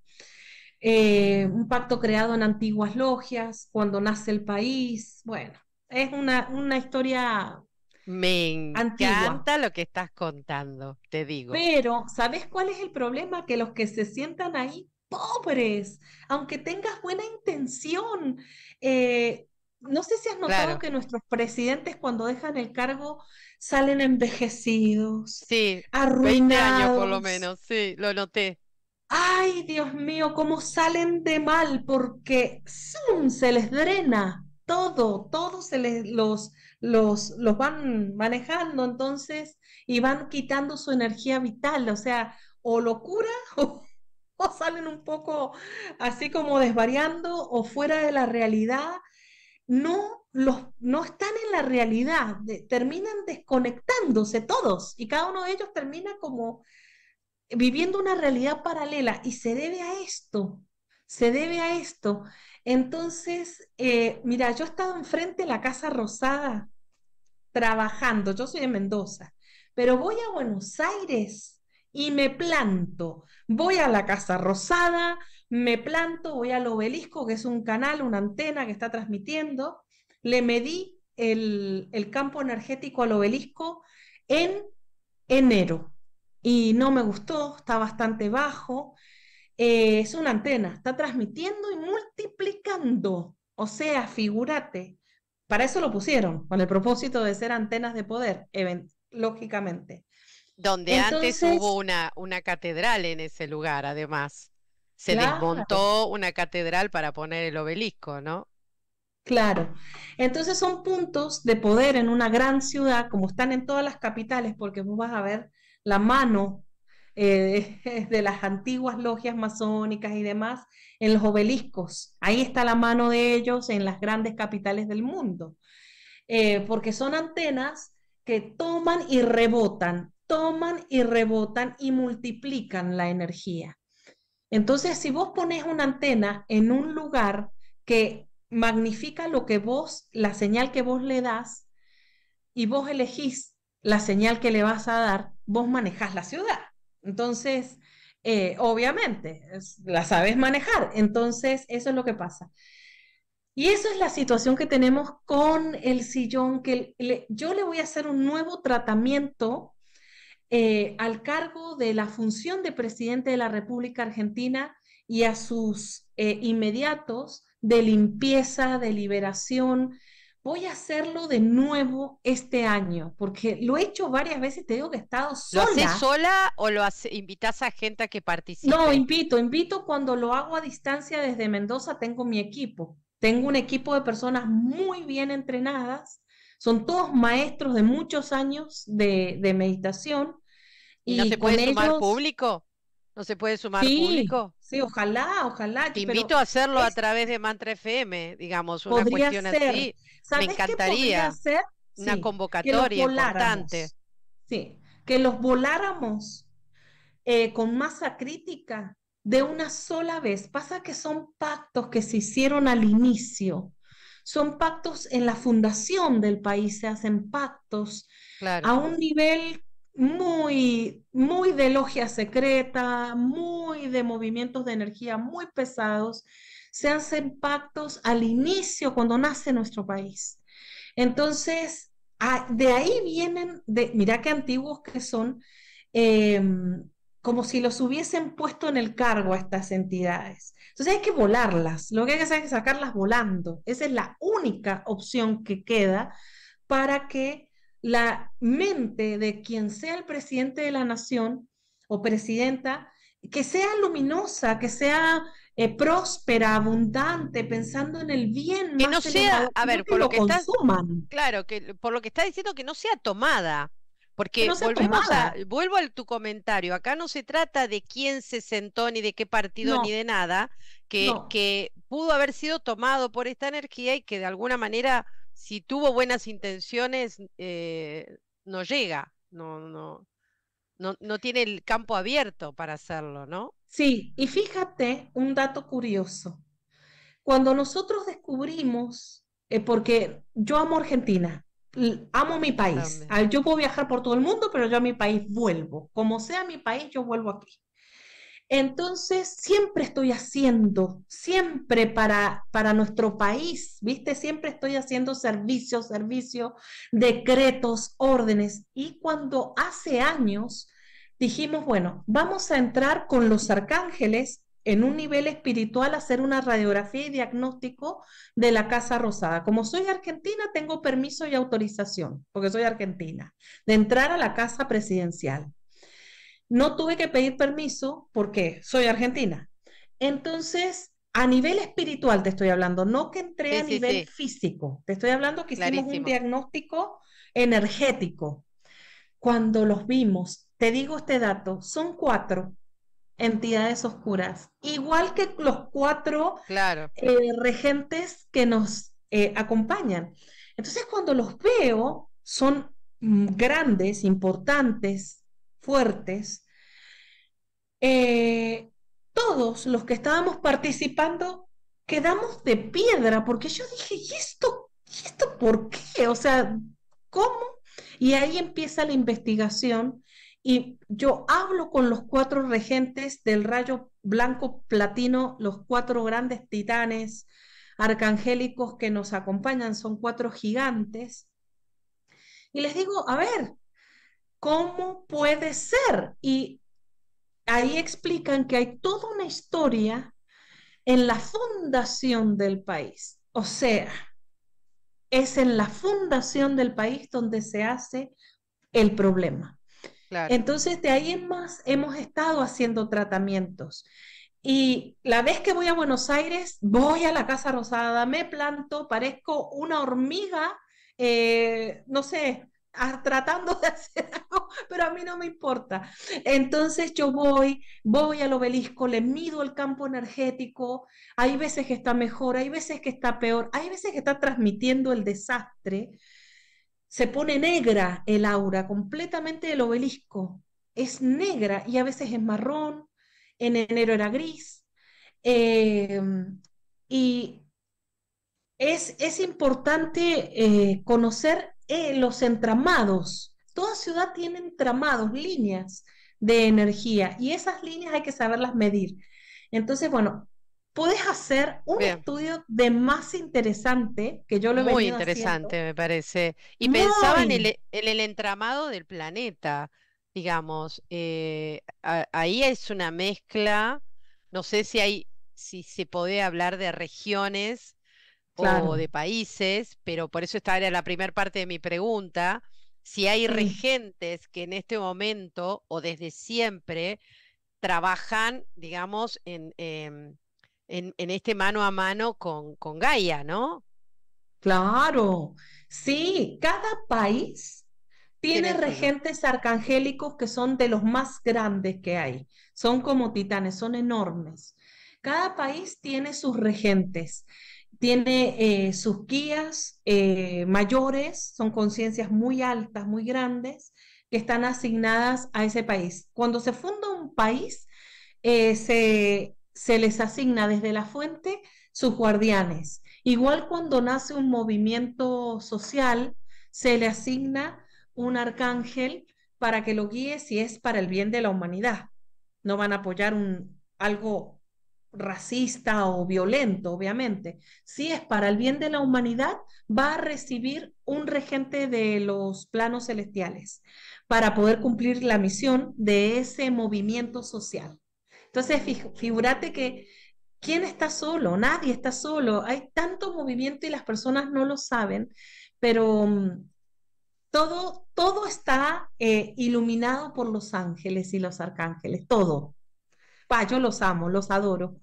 S2: Eh, un pacto creado en antiguas logias, cuando nace el país, bueno, es una, una historia me encanta
S1: lo que estás contando, te digo.
S2: Pero, ¿sabes cuál es el problema? Que los que se sientan ahí, pobres, aunque tengas buena intención, eh, no sé si has notado que nuestros presidentes cuando dejan el cargo salen envejecidos. Sí, arruinados. 20 años por lo menos,
S1: sí, lo noté.
S2: Ay, Dios mío, cómo salen de mal porque ¡Zum! se les drena todo, todo se les los van manejando entonces y van quitando su energía vital, o sea, o locura o, o salen un poco así como desvariando o fuera de la realidad no, los, no están en la realidad, terminan desconectándose todos y cada uno de ellos termina como viviendo una realidad paralela y se debe a esto, se debe a esto. Entonces, eh, mira, yo he estado enfrente de la Casa Rosada trabajando, yo soy de Mendoza, pero voy a Buenos Aires y me planto. Voy a la Casa Rosada, me planto, voy al obelisco, que es un canal, una antena que está transmitiendo, le medí el, campo energético al obelisco en enero y no me gustó, está bastante bajo. Eh, es una antena, está transmitiendo y multiplicando. O sea, figúrate, para eso lo pusieron, con el propósito de ser antenas de poder, lógicamente. Donde antes hubo
S1: una, una catedral en ese lugar, además
S2: se desmontó
S1: una catedral para poner el obelisco, ¿no?
S2: Claro. Entonces son puntos de poder en una gran ciudad, como están en todas las capitales, porque vos vas a ver la mano eh, de las antiguas logias masónicas y demás en los obeliscos. Ahí está la mano de ellos en las grandes capitales del mundo, eh, porque son antenas que toman y rebotan, toman y rebotan y multiplican la energía. Entonces, si vos pones una antena en un lugar que magnifica lo que vos, la señal que vos le das, y vos elegís la señal que le vas a dar, vos manejás la ciudad. Entonces, eh, obviamente, la sabes manejar. Entonces, eso es lo que pasa. Y eso es la situación que tenemos con el sillón, que yo le voy a hacer un nuevo tratamiento eh, al cargo de la función de presidente de la República Argentina y a sus eh, inmediatos de limpieza, de liberación. Voy a hacerlo de nuevo este año, porque lo he hecho varias veces, te digo que he estado sola. ¿Lo sola
S1: o lo hace, invitas a gente a que participe? No,
S2: invito, invito cuando lo hago a distancia desde Mendoza, tengo mi equipo. Tengo un equipo de personas muy bien entrenadas son todos maestros de muchos años de, meditación. ¿Y, no se puede sumar
S1: público? ¿No se puede sumar público? Sí, ojalá, ojalá. Te invito a hacerlo a través de Mantra FM, digamos, una cuestión así. Me encantaría. hacer
S2: Una convocatoria importante. Sí, que los voláramos eh, con masa crítica de una sola vez. Pasa que son pactos que se hicieron al inicio son pactos en la fundación del país, se hacen pactos a un nivel muy, muy de logia secreta, muy de movimientos de energía muy pesados, se hacen pactos al inicio, cuando nace nuestro país. Entonces, de ahí vienen, de, mira qué antiguos que son, em, como si los hubiesen puesto en el cargo a estas entidades. Entonces hay que volarlas, lo que hay que hacer es sacarlas volando. Esa es la única opción que queda para que la mente de quien sea el presidente de la nación o presidenta, que sea luminosa, que sea eh, próspera, abundante, pensando en el bien. Que no sea, a ver, por lo que, lo claro, que por lo que está diciendo que no sea tomada porque volvemos a,
S1: vuelvo a tu comentario, acá no se trata de quién se sentó, ni de qué partido, ni de nada, que, pudo haber sido tomado por esta energía y que de alguna manera, si tuvo buenas intenciones, eh, no llega, no, no, no, no tiene el campo abierto para hacerlo, ¿no?
S2: Sí, y fíjate un dato curioso. Cuando nosotros descubrimos, eh, porque yo amo Argentina, amo mi país. Ah, yo puedo viajar por todo el mundo, pero yo a mi país vuelvo. Como sea mi país, yo vuelvo aquí. Entonces, siempre estoy haciendo, siempre para, para nuestro país, ¿viste? Siempre estoy haciendo servicios, servicios, decretos, órdenes. Y cuando hace años dijimos, bueno, vamos a entrar con los arcángeles en un nivel espiritual hacer una radiografía y diagnóstico de la Casa Rosada. Como soy argentina, tengo permiso y autorización, porque soy argentina, de entrar a la Casa Presidencial. No tuve que pedir permiso porque soy argentina. Entonces, a nivel espiritual te estoy hablando, no que entré a nivel físico. Te estoy hablando que hicimos un diagnóstico energético. Cuando los vimos, te digo este dato, son cuatro entidades oscuras, igual que los cuatro eh, regentes que nos eh, acompañan. Entonces cuando los veo, son mm, grandes, importantes, fuertes. Eh, todos los que estábamos participando quedamos de piedra porque yo dije, esto, ¿y esto por qué? O sea, ¿cómo? Y ahí empieza la investigación y yo hablo con los cuatro regentes del rayo blanco platino, los cuatro grandes titanes arcangélicos que nos acompañan, son cuatro gigantes. Y les digo, a ver, ¿cómo puede ser? Y ahí explican que hay toda una historia en la fundación del país. O sea, es en la fundación del país donde se hace el problema. Entonces, de ahí en más hemos estado haciendo tratamientos. Y la vez que voy a Buenos Aires, voy a la Casa Rosada, me planto, parezco una hormiga, eh, no sé, tratando de hacer algo, pero a mí no me importa. Entonces yo voy, voy al obelisco, le mido el campo energético, hay veces que está mejor, hay veces que está peor, hay veces que está transmitiendo el desastre, se pone negra el aura, completamente el obelisco. Es negra y a veces es marrón, en enero era gris. Em, y es, es importante eh, conocer eh, los entramados. Toda ciudad tiene entramados, líneas de energía, y esas líneas hay que saberlas medir. Entonces, bueno, puedes hacer un estudio de más interesante que yo lo he Muy interesante, me
S1: parece. Y pensaba e, en el, entramado del planeta, digamos. Eh, ahí es una mezcla, no sé si hay, si se puede hablar de regiones o de países, pero por eso esta era la primera parte de mi pregunta. Si hay regentes que en este momento o desde siempre trabajan, digamos, en en, este mano a mano con, con Gaia, ¿no?
S2: Claro, sí, cada país tiene regentes arcangélicos que son de los más grandes que hay. Son como titanes, son enormes. Cada país tiene sus regentes, tiene eh, sus guías eh, mayores, son conciencias muy altas, muy grandes, que están asignadas a ese país. Cuando se funda un país, eh, se se les asigna desde la fuente sus guardianes. Igual cuando nace un movimiento social, se le asigna un arcángel para que lo guíe si es para el bien de la humanidad. No van a apoyar un, algo racista o violento, obviamente. Si es para el bien de la humanidad, va a recibir un regente de los planos celestiales para poder cumplir la misión de ese movimiento social. Entonces, figúrate que ¿quién está solo? Nadie está solo. Hay tanto movimiento y las personas no lo saben, pero mm, todo, todo está eh, iluminado por los ángeles y los arcángeles, todo. yo los amo, los adoro.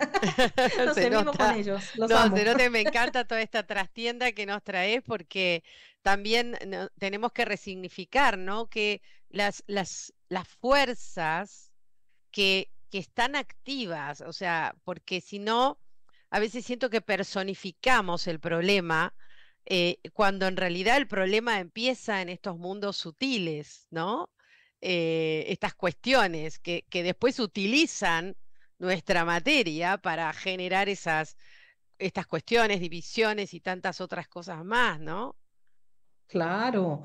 S2: Los vivo con ellos. Los no, me
S1: encanta toda esta trastienda que nos traes porque también tenemos que resignificar, ¿no? Que las, las, las fuerzas que que están activas, o sea, porque si no, a veces siento que personificamos el problema eh, cuando en realidad el problema empieza en estos mundos sutiles, ¿no? Eh, estas cuestiones que, después utilizan nuestra materia para generar esas, estas cuestiones, divisiones y tantas otras cosas
S2: más, ¿no? Claro,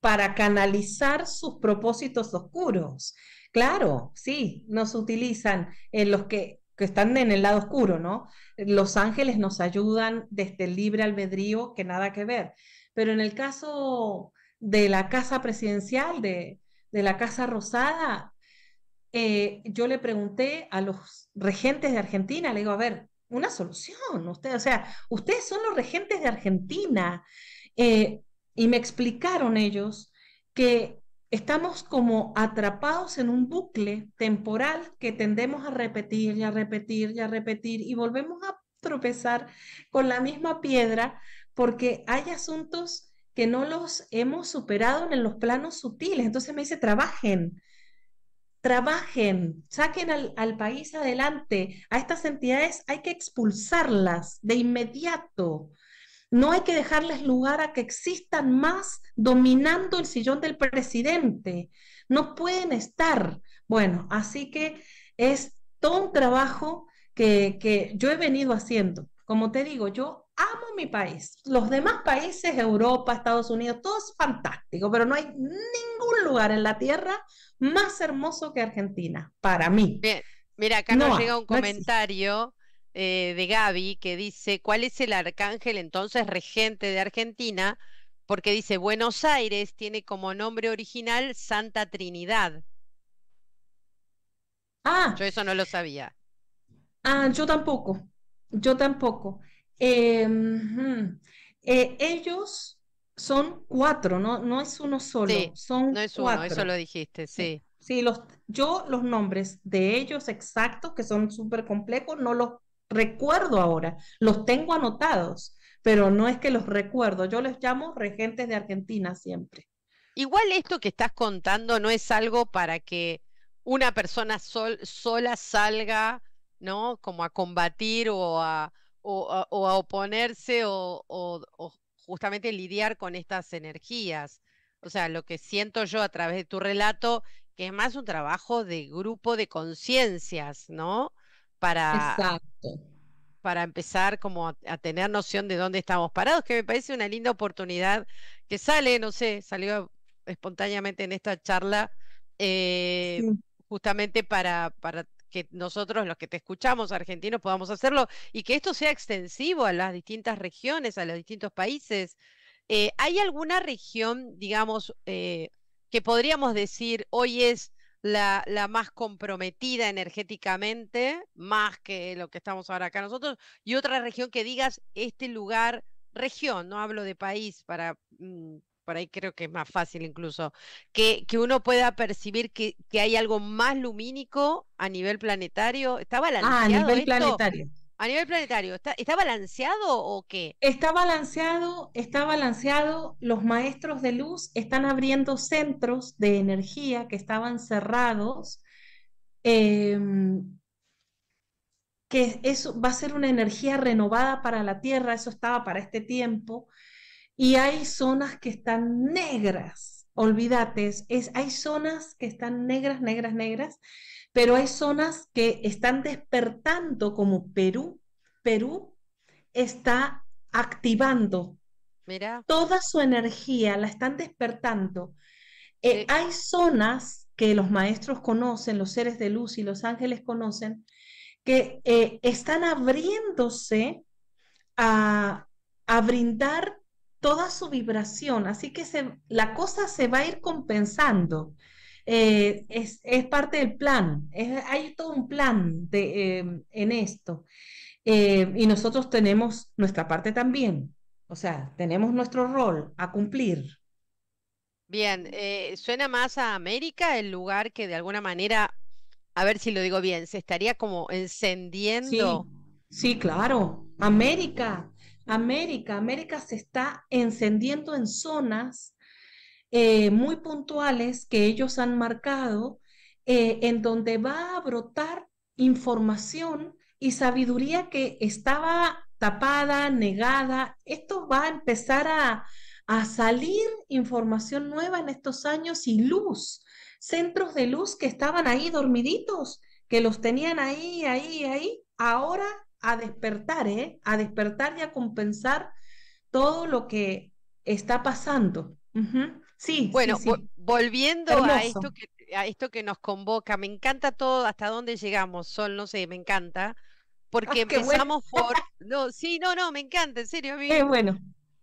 S2: para canalizar sus propósitos oscuros. Claro, sí, nos utilizan en eh, los que, están en el lado oscuro, ¿no? Los ángeles nos ayudan desde el libre albedrío, que nada que ver. Pero en el caso de la casa presidencial, de, la Casa Rosada, eh, yo le pregunté a los regentes de Argentina, le digo, a ver, una solución, o sea, ustedes son los regentes de Argentina. Eh, y me explicaron ellos que Estamos como atrapados en un bucle temporal que tendemos a repetir y a repetir y a repetir y volvemos a tropezar con la misma piedra porque hay asuntos que no los hemos superado en los planos sutiles. Entonces me dice, trabajen, trabajen, saquen al, al, país adelante. A estas entidades hay que expulsarlas de inmediato. No hay que dejarles lugar a que existan más dominando el sillón del presidente. No pueden estar. Bueno, así que es todo un trabajo que, yo he venido haciendo. Como te digo, yo amo mi país. Los demás países, Europa, Estados Unidos, todo es fantástico, pero no hay ningún lugar en la tierra más hermoso que Argentina, para mí. Bien. Mira, acá nos llega un comentario
S1: eh, de Gaby que dice, ¿cuál es el arcángel entonces regente de Argentina? Porque dice, Buenos Aires tiene como nombre original Santa Trinidad. Ah. Yo eso no lo sabía.
S2: Ah, yo tampoco, yo tampoco. Eh, eh, ellos son cuatro, no, no es uno solo, son no es cuatro. uno, eso lo dijiste, sí. Sí, los, yo los nombres de ellos exactos, que son súper complejos, no los recuerdo ahora, los tengo anotados, pero no es que los recuerdo, yo los llamo regentes de Argentina siempre. Igual esto que estás contando no es
S1: algo para que una persona sola salga, ¿no? Como a combatir o a, oponerse o, o, justamente lidiar con estas energías. O sea, lo que siento yo a través de tu relato, que es más un trabajo de grupo de conciencias, ¿no? para, para empezar como a, tener noción de dónde estamos parados, que me parece una linda oportunidad que sale, no sé, salió espontáneamente en esta charla, eh, justamente para, para que nosotros, los que te escuchamos, argentinos, podamos hacerlo y que esto sea extensivo a las distintas regiones, a los distintos países. Eh, ¿Hay alguna región, digamos, eh, que podríamos decir hoy es la, más comprometida energéticamente, más que lo que estamos ahora acá nosotros, y otra región que digas, este lugar, región, no hablo de país, para, mm, por ahí creo que es más fácil incluso, que, que uno pueda percibir que, que, hay algo más lumínico a nivel planetario. ¿Estaba la Ah, a nivel planetario a nivel planetario, ¿está, balanceado o qué?
S2: Está balanceado, está balanceado. Los maestros de luz están abriendo centros de energía que estaban cerrados. Em, que eso va a ser una energía renovada para la Tierra, eso estaba para este tiempo. Y hay zonas que están negras, olvídate, es, hay zonas que están negras, negras, negras pero hay zonas que están despertando como Perú. Perú está activando Mira. toda su energía, la están despertando. Eh, hay zonas que los maestros conocen, los seres de luz y los ángeles conocen, que eh, están abriéndose a, brindar toda su vibración. Así que la cosa se va a ir compensando. Eh, es, es, parte del plan, hay todo un plan de, em, en esto. Eh, y nosotros tenemos nuestra parte también, o sea, tenemos nuestro rol a cumplir.
S1: Bien, eh, suena más a América el lugar que de alguna manera, a ver si lo digo bien, se estaría como encendiendo.
S2: Sí, sí claro, América, América, América se está encendiendo en zonas eh, muy puntuales que ellos han marcado, eh, en donde va a brotar información y sabiduría que estaba tapada, negada. Esto va a empezar a, salir información nueva en estos años y luz, centros de luz que estaban ahí dormiditos, que los tenían ahí, ahí, ahí, ahora a despertar, ¿eh? a despertar y a compensar todo lo que está pasando. Sí. Bueno, volviendo a esto,
S1: que, nos convoca, me encanta todo, hasta dónde llegamos, Sol, no sé, me encanta, porque ah, empezamos por... No, sí, no, no, me encanta, en serio, a mí... bueno.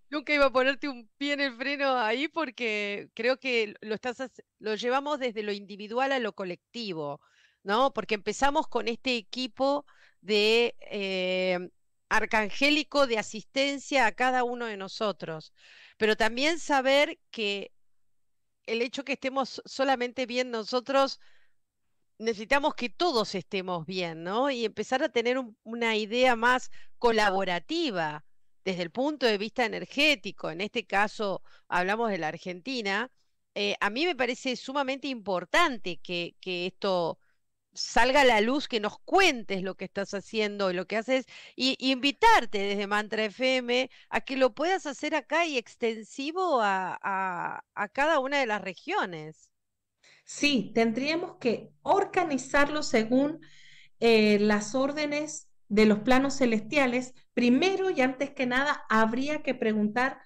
S1: Nunca iba a ponerte un pie en el freno ahí porque creo que lo, estás, lo llevamos desde lo individual a lo colectivo, ¿no? Porque empezamos con este equipo de eh, arcangélico de asistencia a cada uno de nosotros, pero también saber que el hecho que estemos solamente bien nosotros, necesitamos que todos estemos bien, ¿no? Y empezar a tener una idea más colaborativa desde el punto de vista energético. En este caso, hablamos de la Argentina. Eh, a mí me parece sumamente importante que esto salga la luz, que nos cuentes lo que estás haciendo y lo que haces, y, invitarte desde Mantra FM a que lo puedas hacer acá
S2: y extensivo a, a, a cada una de las regiones. Sí, tendríamos que organizarlo según eh, las órdenes de los planos celestiales. Primero y antes que nada, habría que preguntar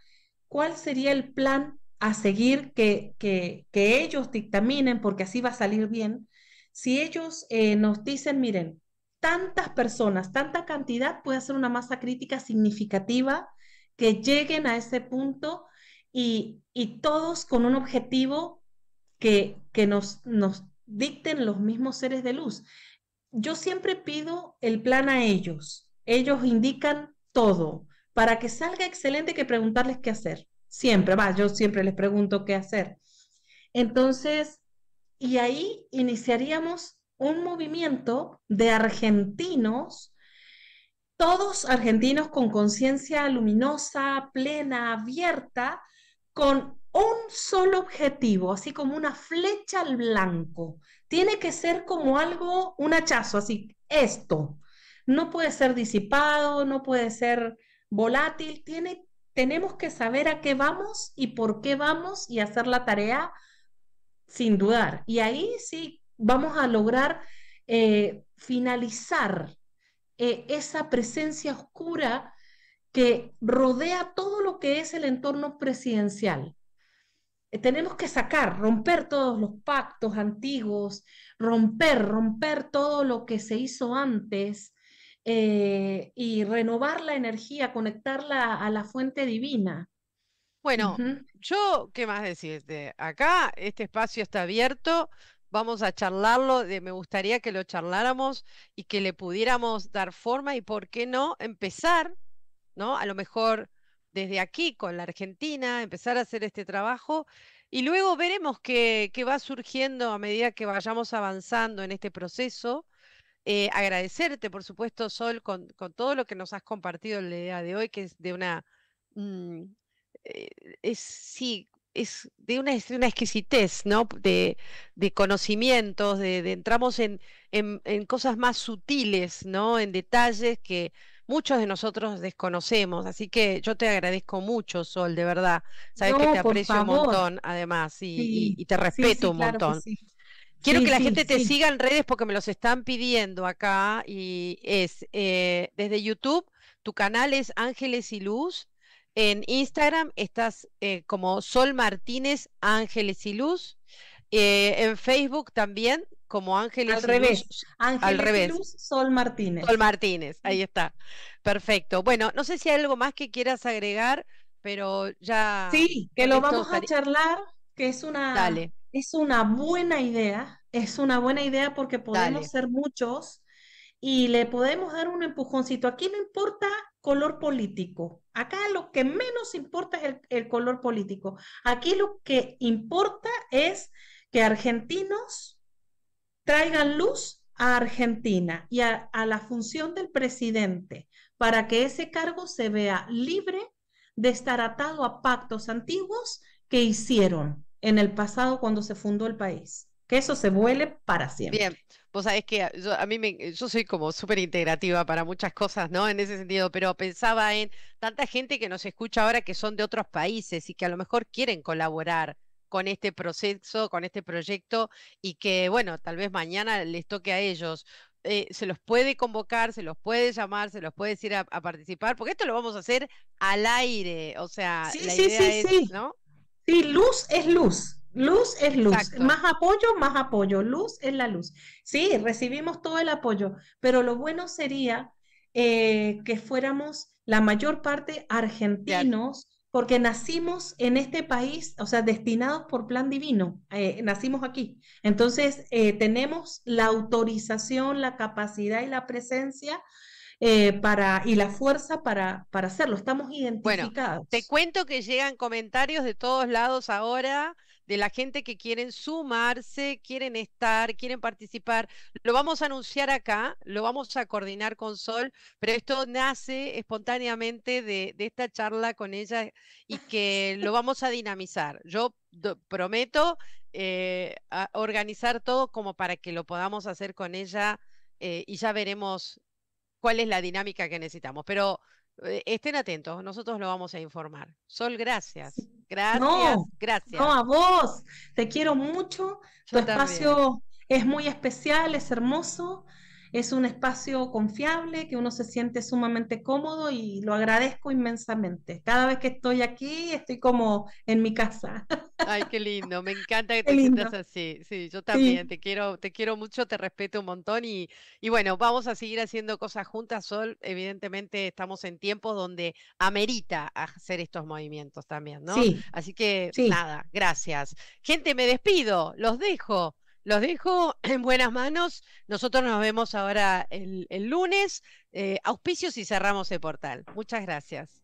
S2: cuál sería el plan a seguir que, que, que ellos dictaminen, porque así va a salir bien si ellos eh, nos dicen, miren, tantas personas, tanta cantidad puede hacer una masa crítica significativa que lleguen a ese punto y, y todos con un objetivo que, que nos, nos dicten los mismos seres de luz. Yo siempre pido el plan a ellos. Ellos indican todo. Para que salga excelente, que preguntarles qué hacer. Siempre, va, yo siempre les pregunto qué hacer. Entonces, y ahí iniciaríamos un movimiento de argentinos, todos argentinos con conciencia luminosa, plena, abierta, con un solo objetivo, así como una flecha al blanco. Tiene que ser como algo, un hachazo, así, esto. No puede ser disipado, no puede ser volátil, tiene, tenemos que saber a qué vamos y por qué vamos y hacer la tarea sin dudar. Y ahí sí vamos a lograr eh, finalizar eh, esa presencia oscura que rodea todo lo que es el entorno presidencial. Eh, tenemos que sacar, romper todos los pactos antiguos, romper, romper todo lo que se hizo antes y renovar la energía, conectarla a la fuente divina. Bueno,
S1: yo, ¿qué más decirte? Acá este espacio está abierto, vamos a charlarlo, me gustaría que lo charláramos y que le pudiéramos dar forma y por qué no empezar, ¿no? A lo mejor desde aquí con la Argentina, empezar a hacer este trabajo y luego veremos qué, va surgiendo a medida que vayamos avanzando en este proceso. Eh, agradecerte, por supuesto, Sol, con, todo lo que nos has compartido el idea de hoy, que es de una mm, eh, es sí, es de una, una exquisitez, ¿no? De, conocimientos, de, entramos en, en, cosas más sutiles, ¿no? En detalles que muchos de nosotros desconocemos. Así que yo te agradezco mucho, Sol, de verdad. Sabes que te aprecio un montón, además, y, te respeto un montón.
S2: Quiero que la gente te
S1: siga en redes porque me los están pidiendo acá y es eh, desde YouTube, tu canal es Ángeles y Luz, en Instagram estás eh, como Sol Martínez Ángeles y Luz. Eh, en Facebook también como Ángeles al y revés. Luz. al revés.
S2: Sol Martínez. Sol
S1: Martínez, ahí está. Perfecto. Bueno, no sé si hay algo más que quieras agregar, pero ya. Sí, que lo vamos a
S2: charlar, que es una, Dale. es una buena idea. Es una buena idea porque podemos ser muchos y le podemos dar un empujoncito. Aquí no importa color político. Acá lo que menos importa es el, color político. Aquí lo que importa es que argentinos traigan luz a Argentina y a, a, la función del presidente para que ese cargo se vea libre de estar atado a pactos antiguos que hicieron en el pasado cuando se fundó el país. Que eso se vuele para siempre. Bien,
S1: Vos sabés que ah, yo, a mí me, yo soy como súper integrativa para muchas cosas, ¿no? En ese sentido, pero pensaba en tanta gente que nos escucha ahora que son de otros países y que a lo mejor quieren colaborar con este proceso, con este proyecto y que, bueno, tal vez mañana les toque a ellos. Eh, se los puede convocar, se los puede llamar, se los puede decir a, participar, porque esto lo vamos a hacer al aire, o sea, sí, la sí, idea es,
S2: ¿no? Sí, luz es luz. Luz es luz, más apoyo, más apoyo, luz es la luz. Sí, recibimos todo el apoyo, pero lo bueno sería eh, que fuéramos la mayor parte argentinos, porque nacimos en este país, o sea, destinados por plan divino, eh, nacimos aquí. Entonces, eh, tenemos la autorización, la capacidad y la presencia para, y la fuerza para, para hacerlo. Estamos identificados.
S1: te cuento que llegan comentarios de todos lados ahora de la gente que quieren sumarse, quieren estar, quieren participar. Lo vamos a anunciar acá, lo vamos a coordinar con Sol, pero esto nace espontáneamente de, esta charla con ella y que lo vamos a dinamizar. Yo prometo eh, organizar todo como para que lo podamos hacer con ella eh, y ya veremos cuál es la dinámica que necesitamos. Pero eh, estén atentos, nosotros lo vamos a informar. Sol, gracias. Gracias, no, gracias. No, a
S2: vos. Te quiero mucho. tu espacio es muy especial, es hermoso es un espacio confiable, que uno se siente sumamente cómodo y lo agradezco inmensamente. Cada vez que estoy aquí, estoy como en mi casa.
S1: Ay, qué lindo, me encanta que te sientas así. Sí, yo también te quiero, te quiero mucho, te respeto un montón y, y bueno, vamos a seguir haciendo cosas juntas, Sol. Evidentemente estamos en tiempos donde amerita hacer estos movimientos también, ¿no? Así que nada, gracias. Gente, me despido, los dejo los dejo en buenas manos. Nosotros nos vemos ahora el, lunes. Eh, auspicios y cerramos el portal. Muchas gracias.